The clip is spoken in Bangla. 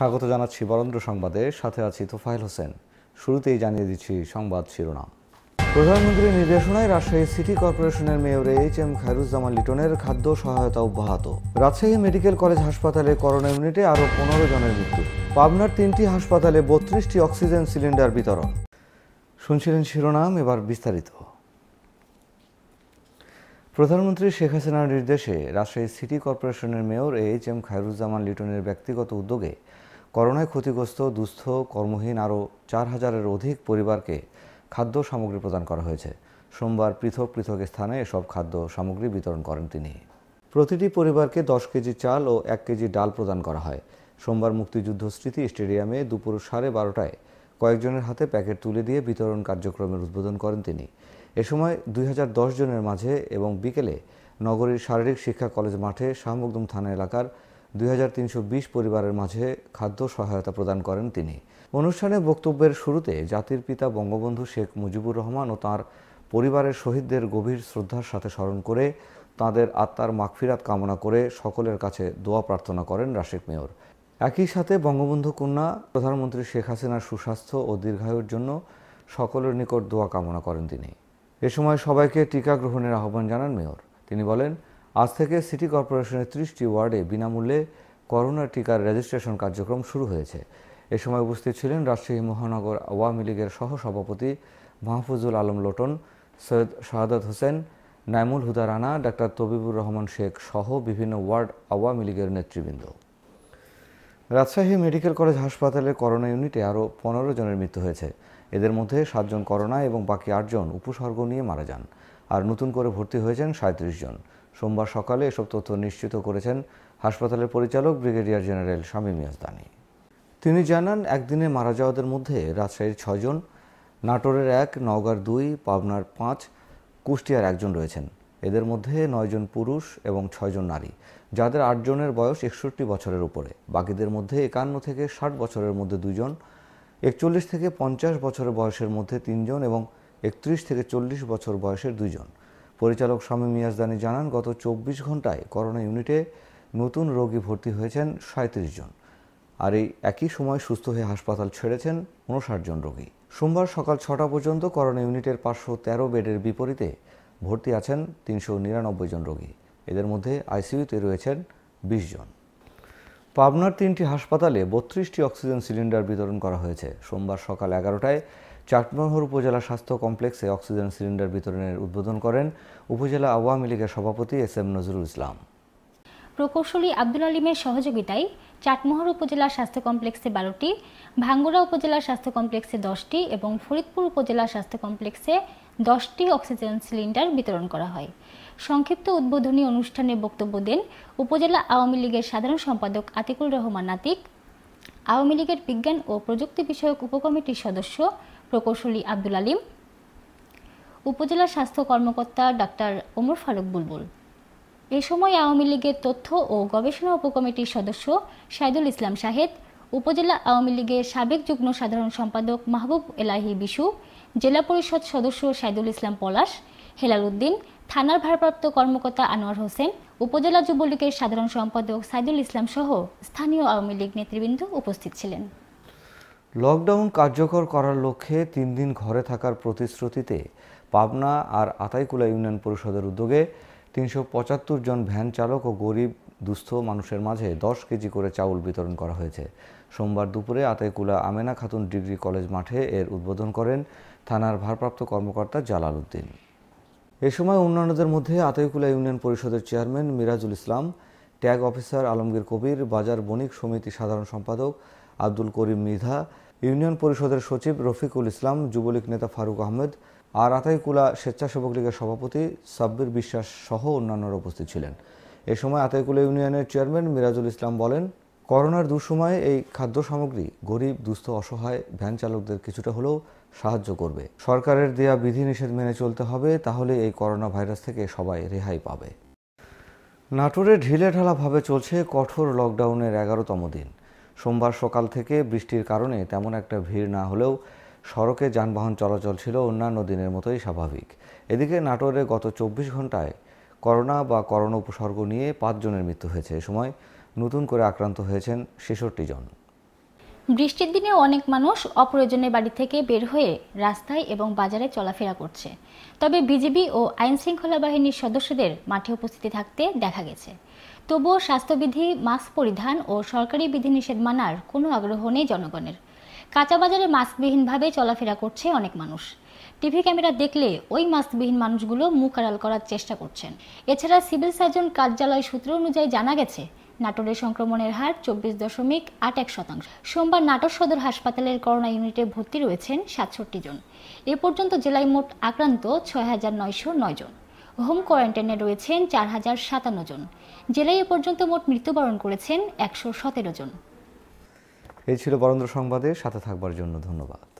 স্বাগত জানাচ্ছি বরেন্দ্র সংবাদে সাথে আছি তোফাইল হোসেন শুরুতেই জানিয়ে দিচ্ছি সংবাদ শিরোনাম প্রধানমন্ত্রীর নির্দেশনায় রাজশাহী সিটি কর্পোরেশনের মেয়র এইচ এম খায়রুজ্জামান লিটনের খাদ্য সহায়তা অব্যাহত রাজশাহী মেডিকেল কলেজ হাসপাতালে করোনা ইউনিটে আরও পনেরো জনের মৃত্যু পাবনার তিনটি হাসপাতালে বত্রিশটি অক্সিজেন সিলিন্ডার বিতরণ শুনছিলেন শিরোনাম এবার বিস্তারিত প্রধানমন্ত্রী শেখ হাসিনার নির্দেশে রাজশাহী সিটি কর্পোরেশনের মেয়র এইচ এম খায়রুজ্জামান লিটনের ব্যক্তিগত উদ্যোগে করোনায় ক্ষতিগ্রস্ত দুস্থ কর্মহীন আরও চার হাজারের অধিক পরিবারকে খাদ্য সামগ্রী প্রদান করা হয়েছে সোমবার পৃথক পৃথক স্থানে এসব খাদ্য সামগ্রী বিতরণ করেন তিনি প্রতিটি পরিবারকে দশ কেজি চাল ও এক কেজি ডাল প্রদান করা হয় সোমবার মুক্তিযুদ্ধ স্মৃতি স্টেডিয়ামে দুপুর সাড়ে বারোটায় কয়েকজনের হাতে প্যাকেট তুলে দিয়ে বিতরণ কার্যক্রমের উদ্বোধন করেন তিনি এ সময় দুই জনের মাঝে এবং বিকেলে নগরীর শারীরিক শিক্ষা কলেজ মাঠে শাহমুকদম থানা এলাকার দুই পরিবারের মাঝে খাদ্য সহায়তা প্রদান করেন তিনি অনুষ্ঠানে বক্তব্যের শুরুতে জাতির পিতা বঙ্গবন্ধু শেখ মুজিবুর রহমান ও তাঁর পরিবারের শহীদদের গভীর শ্রদ্ধার সাথে স্মরণ করে তাঁদের আত্মার মাগফিরাত কামনা করে সকলের কাছে দোয়া প্রার্থনা করেন রাশেক মেয়র একই সাথে বঙ্গবন্ধু কন্যা প্রধানমন্ত্রী শেখ হাসিনার সুস্বাস্থ্য ও দীর্ঘায়ুর জন্য সকলের নিকট দোয়া কামনা করেন তিনি এ সময় সবাইকে টিকা গ্রহণের আহ্বান জানান মেয়র তিনি বলেন আজ থেকে সিটি কর্পোরেশনের ত্রিশটি ওয়ার্ডে বিনামূল্যে করোনা টিকার রেজিস্ট্রেশন কার্যক্রম শুরু হয়েছে এ সময় উপস্থিত ছিলেন রাজশাহী মহানগর আওয়ামী লীগের সহসভাপতি মাহফুজুল আলম লোটন সৈয়দ শাহাদত হোসেন নাইমুল হুদা রানা ডাক্তার তবিবুর রহমান শেখ সহ বিভিন্ন ওয়ার্ড আওয়ামী লীগের নেতৃবৃন্দ রাজশাহী মেডিকেল কলেজ হাসপাতালের করোনা ইউনিটে আরও পনেরো জনের মৃত্যু হয়েছে এদের মধ্যে সাতজন করোনা এবং বাকি আটজন উপসর্গ নিয়ে মারা যান আর নতুন করে ভর্তি হয়েছেন সাঁত্রিশ জন সোমবার সকালে এসব তথ্য নিশ্চিত করেছেন হাসপাতালের পরিচালক ব্রিগেডিয়ার জেনারেল শামীম ইয়াজদানি তিনি জানান একদিনে মারা যাওয়াদের মধ্যে রাজশাহীর ছজন নাটোরের এক নওগাঁর দুই পাবনার পাঁচ কুষ্টিয়ার একজন রয়েছেন এদের মধ্যে নয়জন পুরুষ এবং ছয়জন নারী যাদের আটজনের বয়স একষট্টি বছরের উপরে বাকিদের মধ্যে একান্ন থেকে ষাট বছরের মধ্যে দুজন একচল্লিশ থেকে পঞ্চাশ বছর বয়সের মধ্যে তিনজন এবং একত্রিশ থেকে চল্লিশ বছর বয়সের দুজন পরিচালক স্বামী মিয়াজদানি জানান গত চব্বিশ ঘন্টায় করোনা ইউনিটে নতুন রোগী ভর্তি হয়েছেন সাঁত্রিশ জন আর এই একই সময় সুস্থ হয়ে হাসপাতাল ছেড়েছেন উনষাট জন রোগী সোমবার সকাল ছটা পর্যন্ত করোনা ইউনিটের পাঁচশো তেরো বেডের বিপরীতে ভর্তি আছেন তিনশো নিরানব্বই জন রোগী এদের মধ্যে আইসিইউতে রয়েছেন বিশ জন পাবনার তিনটি হাসপাতালে বত্রিশটি অক্সিজেন সিলিন্ডার বিতরণ করা হয়েছে সোমবার সকাল এগারোটায় চাটমোহর উপজেলা স্বাস্থ্য কমপ্লেক্সে অক্সিজেন সিলিন্ডার বিতরণের উদ্বোধন করেন উপজেলা আওয়ামী লীগের সভাপতি এস এম নজরুল ইসলাম প্রকৌশলী আব্দুল আলিমের সহযোগিতায় চাটমোহর উপজেলা স্বাস্থ্য কমপ্লেক্সে বারোটি ভাঙ্গুড়া উপজেলা স্বাস্থ্য কমপ্লেক্সে দশটি এবং ফরিদপুর উপজেলা স্বাস্থ্য কমপ্লেক্সে দশটি অক্সিজেন সিলিন্ডার বিতরণ করা হয় সংক্ষিপ্ত উদ্বোধনী অনুষ্ঠানে বক্তব্য দেন উপজেলা আওয়ামী লীগের সাধারণ সম্পাদক আতিকুল রহমান আতিক আওয়ামী লীগের বিজ্ঞান ও প্রযুক্তি বিষয়ক উপকমিটির সদস্য প্রকৌশলী আব্দুল আলিম উপজেলা স্বাস্থ্য কর্মকর্তা ডাক্তার ওমর ফারুক বুলবুল এ সময় আওয়ামী লীগের তথ্য ও গবেষণা উপকমিটির সদস্য সাইদুল ইসলাম শাহেদ উপজেলা আওয়ামী লীগের সাবেক যুগ্ম সাধারণ সম্পাদক মাহবুব এলাহি বিশু জেলা পরিষদ সদস্য সাইদুল ইসলাম পলাশ হেলাল উদ্দিন থানার ভারপ্রাপ্ত কর্মকর্তা আনোয়ার হোসেন উপজেলা যুবলীগের সাধারণ সম্পাদক সাইদুল ইসলাম সহ স্থানীয় আওয়ামী লীগ নেতৃবৃন্দ উপস্থিত ছিলেন লকডাউন কার্যকর করার লক্ষ্যে তিন দিন ঘরে থাকার প্রতিশ্রুতিতে পাবনা আর আতাইকুলা ইউনিয়ন পরিষদের উদ্যোগে তিনশো পঁচাত্তর জন ভ্যান চালক ও গরিব দুস্থ মানুষের মাঝে দশ কেজি করে চাউল বিতরণ করা হয়েছে সোমবার দুপুরে আতাইকুলা আমেনা খাতুন ডিগ্রি কলেজ মাঠে এর উদ্বোধন করেন থানার ভারপ্রাপ্ত কর্মকর্তা জালাল উদ্দিন এ সময় অন্যান্যদের মধ্যে আতাইকুলা ইউনিয়ন পরিষদের chairman Mirajul Islam tag officer Alamgir Kabir বাজার বণিক সমিতি সাধারণ সম্পাদক আব্দুল করিম মৃধা ইউনিয়ন পরিষদের সচিব রফিকুল ইসলাম যুবলীগ নেতা ফারুক আহমেদ আর আতাইকুলা স্বেচ্ছাসেবক লীগের সভাপতি সাব্বির বিশ্বাস সহ অন্যান্যরা উপস্থিত ছিলেন এ সময় আতাইকুলা ইউনিয়নের চেয়ারম্যান মিরাজুল ইসলাম বলেন করোনার দুঃসময়ে এই খাদ্য সামগ্রী গরিব দুস্থ অসহায় ভ্যান চালকদের কিছুটা হলেও সাহায্য করবে সরকারের দেয়া বিধিনিষেধ মেনে চলতে হবে তাহলে এই করোনা ভাইরাস থেকে সবাই রেহাই পাবে নাটোরে ঢিলেঢালাভাবে চলছে কঠোর লকডাউনের এগারোতম দিন সোমবার সকাল থেকে বৃষ্টির কারণে তেমন একটা ভিড় না হলেও সড়কে যানবাহন চলাচল ছিল অন্যান্য দিনের মতোই স্বাভাবিক এদিকে নাটোরে গত চব্বিশ ঘন্টায় করোনা বা করোনা উপসর্গ নিয়ে পাঁচজনের মৃত্যু হয়েছে এ সময় নতুন করে আক্রান্ত হয়েছেন ছেষট্টি জন বৃষ্টির দিনে অনেক মানুষ অপ্রয়োজনে বাড়ি থেকে বের হয়ে রাস্তায় এবং বাজারে চলাফেরা করছে তবে বিজিবি ও আইন শৃঙ্খলা বাহিনীর সদস্যদের মাঠে উপস্থিতি থাকতে দেখা গেছে তবুও স্বাস্থ্যবিধি মাস্ক পরিধান ও সরকারি বিধিনিষেধ মানার কোনো আগ্রহ নেই জনগণের কাঁচাবাজারে মাস্কবিহীনভাবে চলাফেরা করছে অনেক মানুষ টিভি ক্যামেরা দেখলে ওই মাস্কবিহীন মানুষগুলো মুখ আড়াল করার চেষ্টা করছেন এছাড়া সিভিল সার্জন কার্যালয় সূত্র অনুযায়ী জানা গেছে নাটোরের সংক্রমণের হার চব্বিশ দশমিক আট এক শতাংশ সোমবার নাটোর সদর হাসপাতালের করোনা ইউনিটে ভর্তি রয়েছেন সাতষট্টি জন এ পর্যন্ত জেলায় মোট আক্রান্ত ছয় হাজার নয়শো নয় জন হোম কোয়ারেন্টাইনে রয়েছেন চার হাজার সাতান্ন জন জেলায় এ পর্যন্ত মোট মৃত্যুবরণ করেছেন একশো সতেরো জন এই ছিল বরেন্দ্র সংবাদে সাথে থাকবার জন্য ধন্যবাদ